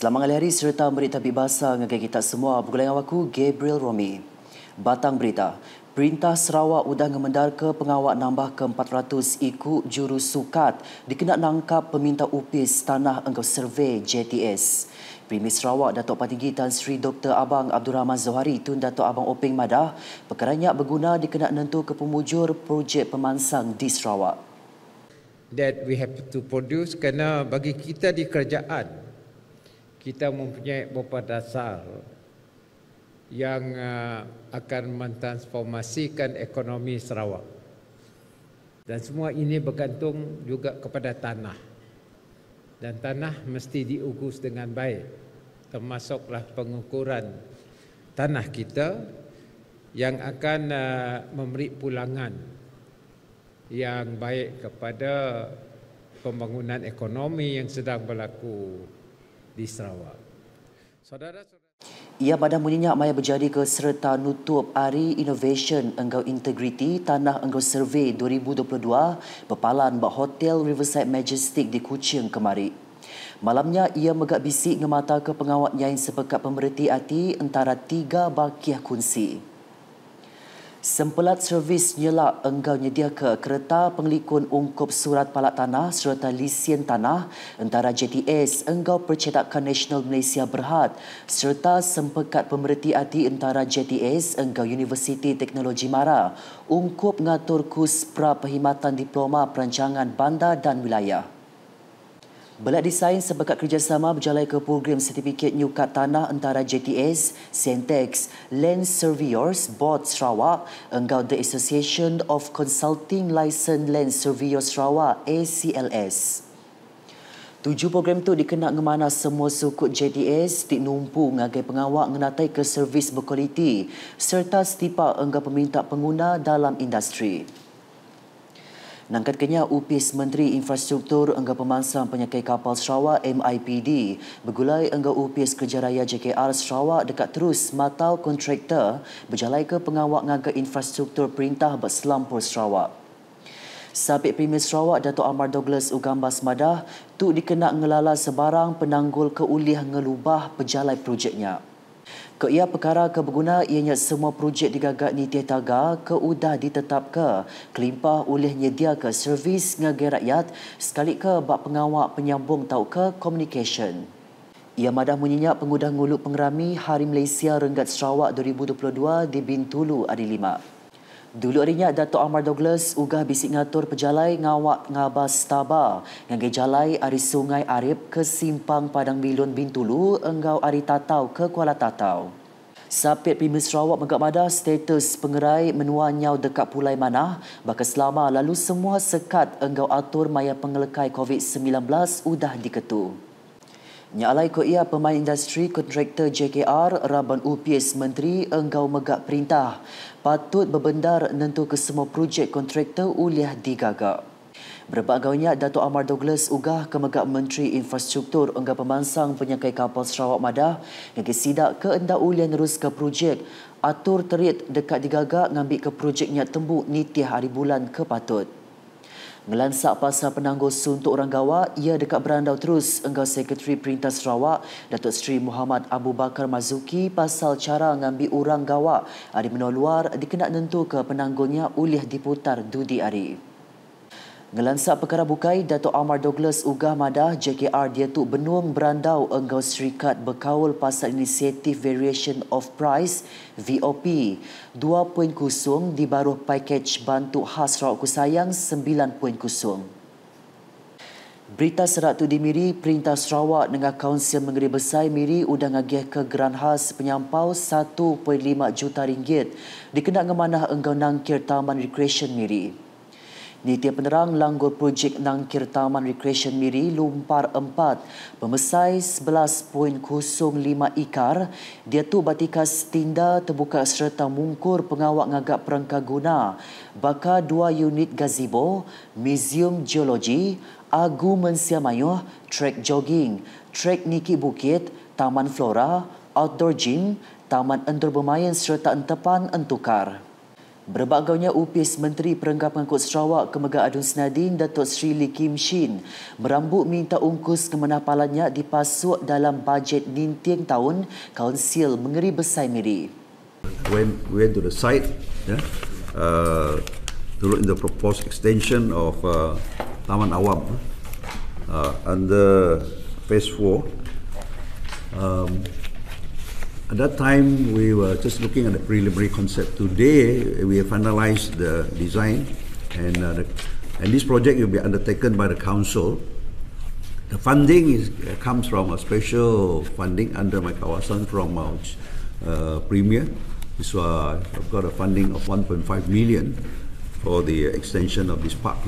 Selamat hari serta berita bibasa dengan kita semua pegulang awakku Gabriel Romi. Batang berita. Perintah Sarawak sudah mengemendar ke pengawal nambah ke 400 ikut jurus sukat dikena nangkap peminta upis tanah engkau survey JTS. Premier Sarawak Datuk Patinggi Tan Sri Dr. Abang Abdul Rahman Zohari Tun Datuk Abang Oping Madah perkaranya berguna dikena nentu ke pemujur projek pemansang di Sarawak. That we have to produce kerana bagi kita di kerajaan kita mempunyai beberapa dasar yang ah, akan mentransformasikan ekonomi Sarawak. Dan semua ini bergantung juga kepada tanah. Dan tanah mesti diukus dengan baik. Termasuklah pengukuran tanah kita yang akan ah, memberi pulangan yang baik kepada pembangunan ekonomi yang sedang berlaku di Sarawak. Saudara ia badan menyenyap maya berjari ke serta nutup Ari Innovation Enggau integriti Tanah Enggau Survey 2022 berpalan bah Hotel Riverside Majestic di Kuching kemari. Malamnya ia megak bisik ngemata ke pengawat nyain sepekat pemerhati hati antara tiga bakiah kunci. Sempelat servis nyelak enggau nyedia ke kereta penglikun ungkup surat palat tanah serta lisien tanah antara JTS enggau percetakan Nasional Malaysia Berhad serta sempekat pemerhati hati antara JTS enggau Universiti Teknologi Mara ungkup ngatur kus pra perkhidmatan diploma perancangan bandar dan wilayah. Belak desain sebekat kerjasama berjalan ke program sertifikat nyukat tanah antara JTS, Sentex, Land Surveyors Board Sarawak engkau The Association of Consulting Licensed Land Surveyors Sarawak ACLS. Tujuh program tu dikenak ngemana semua suku JTS, tik numpu ngagai pengawak mengenai ke servis berkualiti serta setipak enggak peminta pengguna dalam industri. Nangkat Nangkatkannya UPIS Menteri Infrastruktur Engga Pemansam Penyakai Kapal Sarawak MIPD bergulai Engga UPIS Kerja Raya JKR Sarawak dekat terus matau kontraktor berjalan ke pengawak ngangka infrastruktur perintah berselampur Sarawak. Sabit Premier Sarawak Dato' Amar Douglas Ugambas Madah tu dikenak ngelala sebarang penanggul keulih ngelubah pejalai projeknya. Ke ia perkara keberguna ianya semua projek digagak ni tiada taga ke udah ditetap ke kelimpah oleh nyedia ke servis ngagai rakyat sekali ke bak pengawak penyambung tau ke communication. Ia madah menyinyak pengudah nguluk pengerami Hari Malaysia Renggat Sarawak 2022 di Bintulu Adilima. Dulu adanya Dato' Amar Douglas ugah bisik ngatur pejalai ngawak ngabas taba yang gejalai ari sungai Arif ke simpang padang bilun bintulu enggau ari tatau ke Kuala Tatau. Sapit Pimbi Sarawak Megak Mada status pengerai menua nyau dekat pulai manah bakal selama lalu semua sekat enggau atur maya pengelekai COVID-19 sudah diketuk. Nyalai ko ia pemain industri kontraktor JKR Raban UPS Menteri Enggau Megak Perintah patut berbendar nentu ke semua projek kontraktor uliah digagak. Berbagaunya Dato' Amar Douglas ugah ke Megak Menteri Infrastruktur enggau pemansang penyakai kapal Sarawak Madah yang kesidak ke enda uliah nerus ke projek atur terit dekat digagak ngambil ke projeknya tembuk nitiah hari bulan ke patut. Ngelansak pasal penangguh suntuk orang gawak, ia dekat berandau terus enggau Sekretari Perintah Sarawak, Datuk Seri Muhammad Abu Bakar Mazuki pasal cara ngambil orang gawak. Hari menolak luar, dikenak tentu ke penanggungnya ulih diputar Dudi Arif. Ngelansak perkara bukai, datuk Omar Douglas Ugah Madah, JKR Dia Tuk Benuang Berandau Enggau Serikat berkawal Pasal Inisiatif Variation of Price, VOP. 2.0 di baruh pakej Bantuk Khas Rauk Kusayang 9.0. Berita serat tu di Miri, Perintah Sarawak dengan Kaunsel mengeri besai Miri udah ngagih ke Grand Has penyampau 1.5 juta ringgit dikenak ngemanah enggau nangkir Taman Recreation Miri. Di Penerang, Langgur Projek Nangkir Taman Recreation Miri Lumpar 4, pemesai 11.05 ikar, dia tu batikas tinda terbuka serta mungkur pengawak ngagak perangka guna, bakar dua unit gazebo, museum geologi, agu mensia mayuh, trek jogging, trek niki bukit, taman flora, outdoor gym, taman endur bermain serta entepan entukar. Berbagaunya upis Menteri Perenggan Pengangkut Sarawak Kemegah Adun Senadin Datuk Sri Lee Kim Shin merambut minta ungkus kemenah palanya dipasuk dalam bajet ninting tahun Kaunsil Mengeri Besai Miri. When we went to the site yeah, uh, to look in the proposed extension of uh, Taman Awam uh, under phase 4 um, At that time, we were just looking at the preliminary concept. Today, we have finalized the design, and, uh, the, and this project will be undertaken by the council. The funding is, uh, comes from a special funding under my kawasan from our uh, premier. So uh, I've got a funding of 1.5 million for the extension of this park.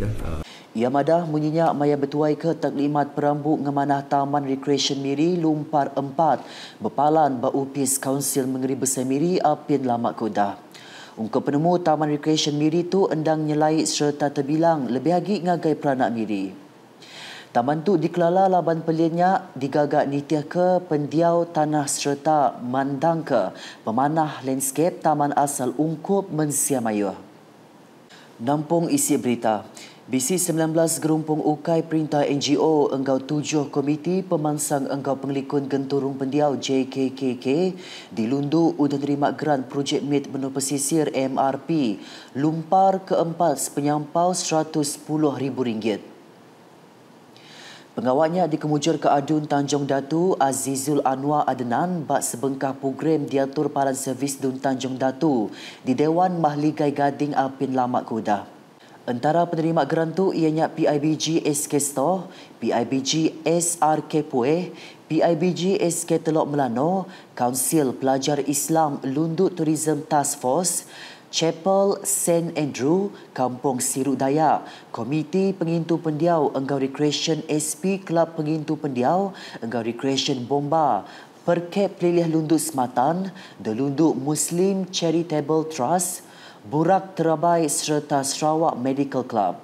Yeah. Uh, Ia madah menyinyak maya bertuai ke taklimat perambuk ngemanah Taman Recreation Miri Lumpar 4 bepalan baupis Kaunsil Mengeri Besar Miri Apin Lamak koda. Ungkap penemu Taman Recreation Miri tu endang nyelai serta terbilang lebih lagi ngagai peranak Miri. Taman tu dikelala laban peliannya digagak nitiah ke pendiau tanah serta mandang ke pemanah landscape taman asal ungkup mensiamayuh. Nampung isi berita. BC19 gerumpung ukai perintah NGO Enggau Tujuh Komiti Pemansang Enggau Penglikun Genturung Pendiau JKKK dilundu udah terima grant projek Mid Benua Pesisir MRP lumpar keempat penyampau RM110,000. Pengawalnya dikemujur ke Adun Tanjung Datu Azizul Anwar Adenan bak sebengkah program diatur paran servis Dun Tanjung Datu di Dewan Mahligai Gading Alpin Lamak Kudah. Antara penerima geran tu ianya PIBG SK Store, PIBG SRK Puih, PIBG SK Teluk Melano, Kaunsil Pelajar Islam Lundut Tourism Task Force, Chapel St. Andrew, Kampung Sirut Daya, Komiti Pengintu Pendiau Enggau Recreation SP Club Pengintu Pendiau Enggau Recreation Bomba, Perkep Pelilih Lundut Sematan, The Lundut Muslim Charitable Trust, Burak Terabai serta Sarawak Medical Club.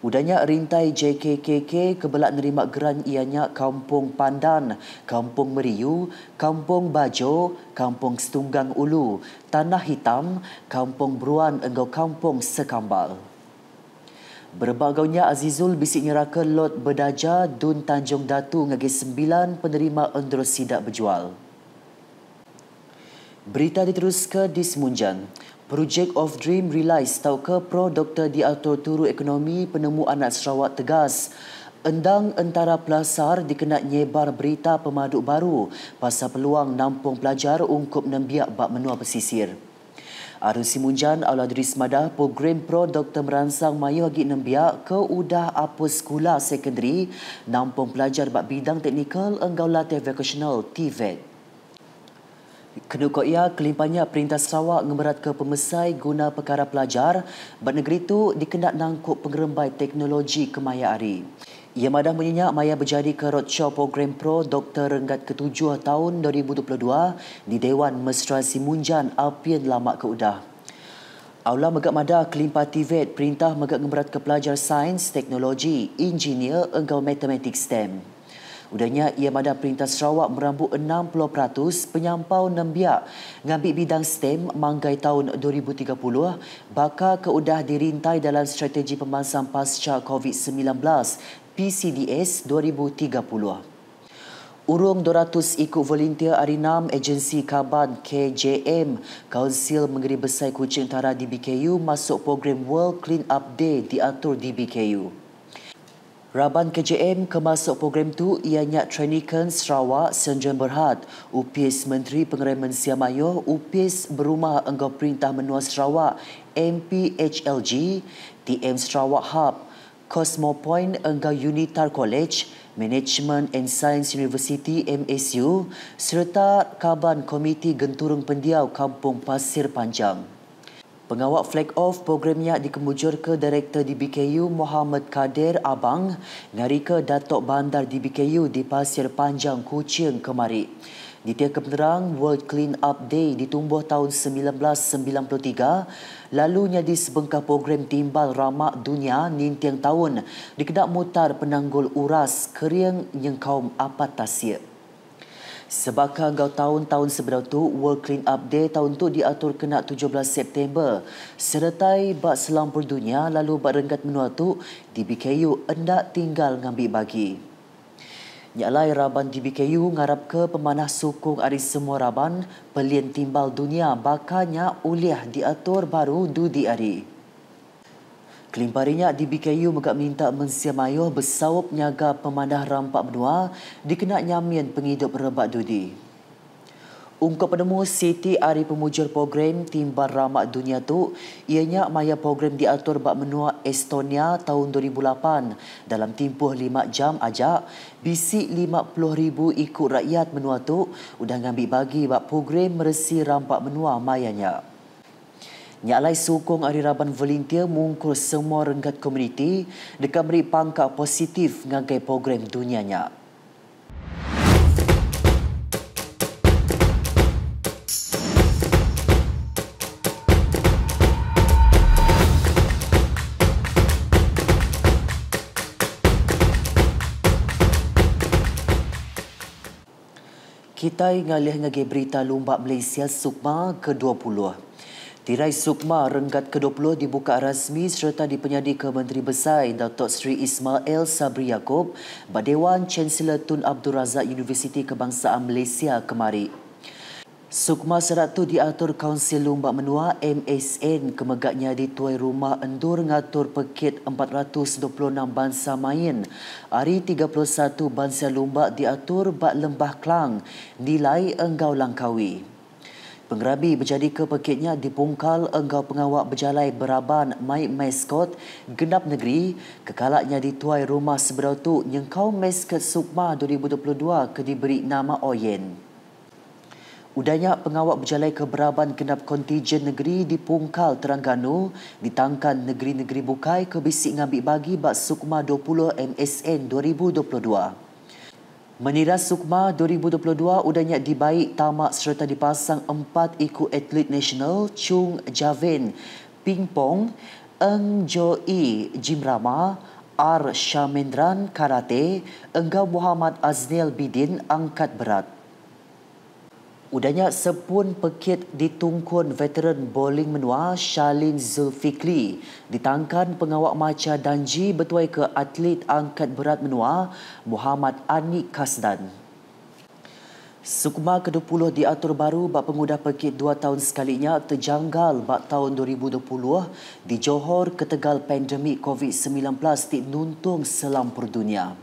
Udanya rintai JKKK kebelak nerima geran ianya Kampung Pandan, Kampung Meriu, Kampung Bajo, Kampung Setunggang Ulu, Tanah Hitam, Kampung Bruan engkau Kampung Sekambal. Berbagaunya Azizul bisik nyeraka lot berdaja Dun Tanjung Datu ngagi sembilan penerima undros sidak berjual. Berita diteruskan di Semunjan. Projek of Dream realise tahu ke Pro Dr. Diato Turu Ekonomi penemu anak Sarawak tegas. Endang antara pelasar dikenak nyebar berita pemaduk baru pasal peluang nampung pelajar ungkup nembiak bak menua pesisir. Arun Simunjan, Aulah Diri Semada, program Pro Dr. Meransang Mayu Hagi Nembiak ke Udah Apa Sekolah Sekendari nampung pelajar bak bidang teknikal enggau latih vocational TVET. Kenu Koya kelimpahnya Perintah Sarawak ngemerat ke pemesai guna perkara pelajar bernegeri itu dikenak nangkuk pengerembai teknologi kemaya hari. Ia madah menyenyak maya berjadi ke roadshow program pro Dr. Renggat ke-7 tahun 2022 di Dewan Mesra Simunjan Alpian Lama Keudah. Aula Megat Mada Kelimpa TVET Perintah Megat Ngemberat ke Pelajar Sains, Teknologi, Engineer, Engkau Matematik STEM. Udahnya Ia mada Perintah Sarawak merambut 60% penyampau nembiak ngambil bidang STEM manggai tahun 2030 bakal keudah dirintai dalam strategi pemansam pasca COVID-19 PCDS 2030. Urung 200 ikut volunteer Arinam Agensi Kaban KJM Kaunsil Mengeri Besai Kucing Tara DBKU masuk program World Clean Up Day diatur DBKU. Di Raban KJM kemasuk program tu ianya Trenikan Sarawak Senjen Berhad, UPS Menteri Pengereman Siamayo, UPS Berumah Enggau Perintah Menua Sarawak, MPHLG, TM Sarawak Hub, Cosmo Point Enggau Unitar College, Management and Science University MSU serta Kaban Komiti Genturung Pendiau Kampung Pasir Panjang. Pengawal flag off programnya yang dikemujur ke Direktur DBKU Muhammad Kadir Abang ke Datuk Bandar DBKU di Pasir Panjang Kuching kemari. Di tiap kepenerang, World Clean Up Day ditumbuh tahun 1993, lalunya di sebengkah program timbal ramak dunia nintiang tahun, dikedak mutar penanggul uras kering nyengkaum apat tasir. Sebakar gau tahun-tahun sebelum tu, World Clean Up Day tahun tu diatur kena 17 September. Seretai bak selam dunia lalu bak renggat menua tu, di BKU endak tinggal ngambil bagi. Nyalai Raban di BKU ngarap ke pemanah sukung ari semua Raban, pelian timbal dunia bakanya uliah diatur baru dudi ari. Kelimparinya di BKU megak minta mensia mayo bersawap nyaga pemandah rampak benua dikenak nyamian penghidup rebak dudi. Ungkap penemu Siti Ari Pemujur Program Timbar Ramak Dunia tu ianya maya program diatur bak menua Estonia tahun 2008 dalam tempoh lima jam aja, bisi lima puluh ribu ikut rakyat menua tu udah ngambil bagi bak program meresi rampak menua mayanya nyalai sokong hari raban volunteer mengukur semua renggat komuniti dekat beri pangkat positif mengenai program dunianya. Kita ingat lihat ngagai berita lumba Malaysia Sukma ke-20. Tirai Sukma Renggat ke-20 dibuka rasmi serta dipenyadi ke Menteri Besar Datuk Seri Ismail Sabri Yaakob Badewan Chancellor Tun Abdul Razak Universiti Kebangsaan Malaysia kemari. Sukma serat diatur Kaunsil Lumbak Menua MSN kemegatnya di tuai rumah endur ngatur peket 426 bangsa main. Hari 31 bangsa Lumbak diatur bat lembah Klang nilai Enggau Langkawi. Pengerabi berjadi ke di pungkal engkau pengawak berjalai beraban Maik Meskot genap negeri kekalaknya dituai rumah seberau tu nyengkau Meskot Sukma 2022 ke diberi nama Oyen. Udanya pengawak berjalai ke beraban genap kontijen negeri di Pungkal Terengganu ditangkan negeri-negeri bukai ke bisik ngambil bagi bak Sukma 20 MSN 2022. Meniras Sukma 2022 udahnya dibaik tamak serta dipasang empat iku atlet nasional Chung Javin, Pingpong, Eng Jo Yi, Jim Rama, R. Syamindran Karate, Enggau Muhammad Aznil Bidin Angkat Berat. Udahnya sepun pekit ditungkun veteran bowling menua Shalin Zulfikli ditangkan pengawak maca danji bertuai ke atlet angkat berat menua Muhammad Ani Kasdan. Sukma ke-20 diatur baru bak pengudah pekit dua tahun sekalinya terjanggal bak tahun 2020 di Johor ketegal pandemik COVID-19 di nuntung selam dunia.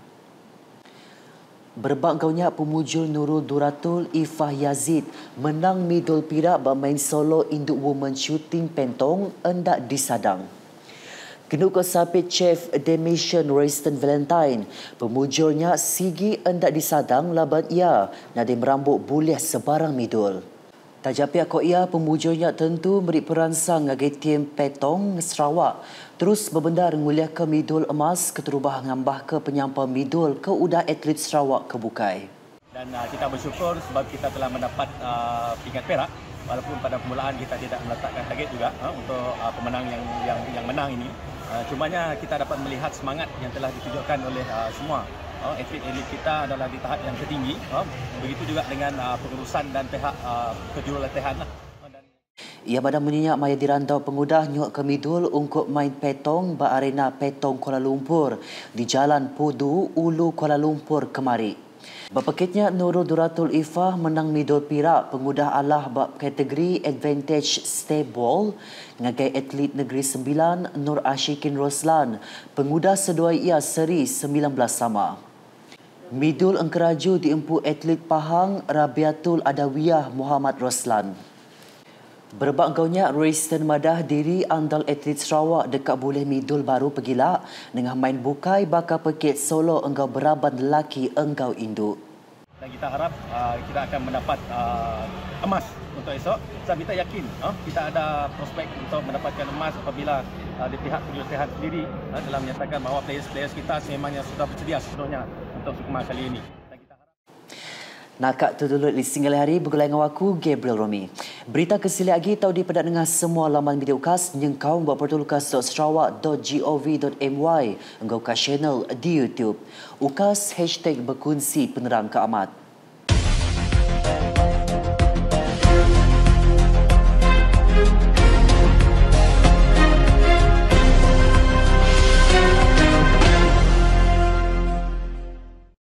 Berbak gaunya pemuju Nurul Duratul Ifah Yazid menang Midol Pirak bermain solo induk woman shooting pentong endak disadang. Kenu ke sapit chef Demission Royston Valentine, pemujurnya sigi endak disadang laban ia nadi merambuk buliah sebarang midol. Tajapi Akok Ia pembujurnya tentu beri perangsang agai tim Petong Sarawak terus berbendar ngulia ke midul emas keterubah ngambah ke penyampa midul ke udah atlet Sarawak ke Bukai. Dan uh, kita bersyukur sebab kita telah mendapat uh, pingat perak walaupun pada permulaan kita tidak meletakkan target juga uh, untuk uh, pemenang yang yang yang menang ini. Uh, cumanya kita dapat melihat semangat yang telah ditujukan oleh uh, semua uh, ah, etik elit kita adalah di tahap yang tertinggi. Uh, begitu juga dengan uh, pengurusan dan pihak uh, kejurulatihan. Lah. Ia pada menyiap maya dirantau pengudah nyuk ke untuk main petong ba arena petong Kuala Lumpur di Jalan Pudu Ulu Kuala Lumpur kemari. Bapaketnya Nurul Duratul Ifah menang midul pira pengudah Allah bab kategori Advantage Stable ngagai atlet negeri sembilan Nur Ashikin Roslan pengudah sedua ia seri 19 sama. Midul Engkeraju diempu atlet Pahang Rabiatul Adawiyah Muhammad Roslan. Berbak gaunya Royston Madah diri andal atlet Sarawak dekat boleh Midul baru pergilak dengan main bukai bakar pekit solo engkau beraban lelaki engkau induk. Dan kita harap uh, kita akan mendapat uh, emas untuk esok. Saya kita yakin uh, kita ada prospek untuk mendapatkan emas apabila uh, di pihak penyelesaian sendiri uh, dalam menyatakan bahawa players-players kita sememangnya sudah bersedia sepenuhnya untuk Sukma kali ini. Nakak terdulut di single hari bergulai dengan aku, Gabriel Romi. Berita kesili lagi tahu di pedat dengan semua laman video ukas yang kau buat portal ukas.sarawak.gov.my engkau ukas channel di YouTube. Ukas hashtag berkunci penerang keamat.